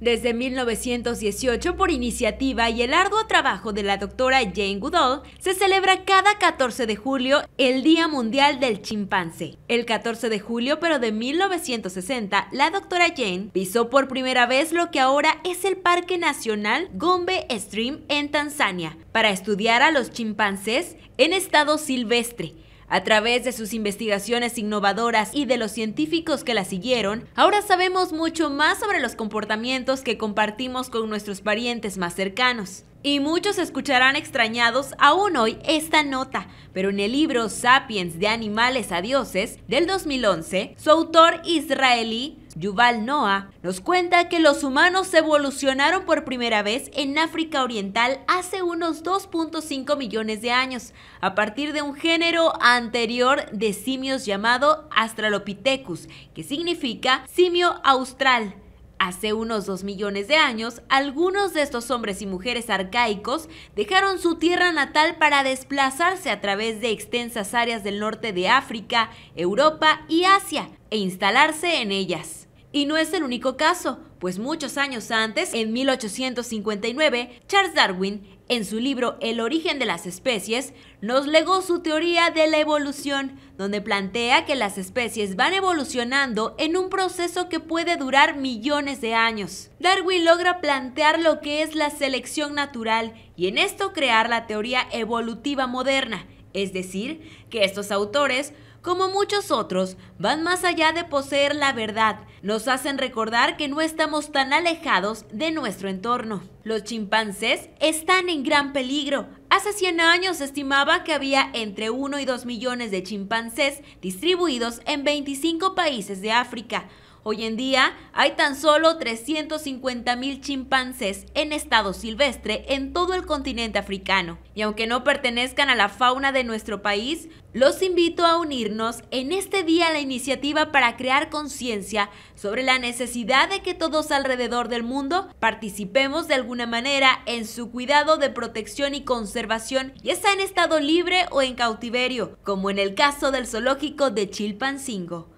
Desde 1918, por iniciativa y el arduo trabajo de la doctora Jane Goodall, se celebra cada 14 de julio el Día Mundial del Chimpancé. El 14 de julio, pero de 1960, la doctora Jane pisó por primera vez lo que ahora es el Parque Nacional Gombe Stream en Tanzania, para estudiar a los chimpancés en estado silvestre a través de sus investigaciones innovadoras y de los científicos que la siguieron, ahora sabemos mucho más sobre los comportamientos que compartimos con nuestros parientes más cercanos. Y muchos escucharán extrañados aún hoy esta nota, pero en el libro Sapiens de Animales a Dioses del 2011, su autor israelí Yuval Noah, nos cuenta que los humanos evolucionaron por primera vez en África Oriental hace unos 2.5 millones de años, a partir de un género anterior de simios llamado Australopithecus, que significa simio austral. Hace unos 2 millones de años, algunos de estos hombres y mujeres arcaicos dejaron su tierra natal para desplazarse a través de extensas áreas del norte de África, Europa y Asia e instalarse en ellas. Y no es el único caso, pues muchos años antes, en 1859, Charles Darwin, en su libro El origen de las especies, nos legó su teoría de la evolución, donde plantea que las especies van evolucionando en un proceso que puede durar millones de años. Darwin logra plantear lo que es la selección natural y en esto crear la teoría evolutiva moderna, es decir, que estos autores como muchos otros, van más allá de poseer la verdad. Nos hacen recordar que no estamos tan alejados de nuestro entorno. Los chimpancés están en gran peligro. Hace 100 años se estimaba que había entre 1 y 2 millones de chimpancés distribuidos en 25 países de África. Hoy en día hay tan solo 350 mil chimpancés en estado silvestre en todo el continente africano. Y aunque no pertenezcan a la fauna de nuestro país, los invito a unirnos en este día a la iniciativa para crear conciencia sobre la necesidad de que todos alrededor del mundo participemos de alguna manera en su cuidado de protección y conservación, ya sea en estado libre o en cautiverio, como en el caso del zoológico de Chilpancingo.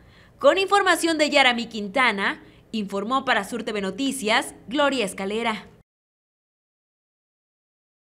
Con información de Yarami Quintana, informó para Sur TV Noticias Gloria Escalera.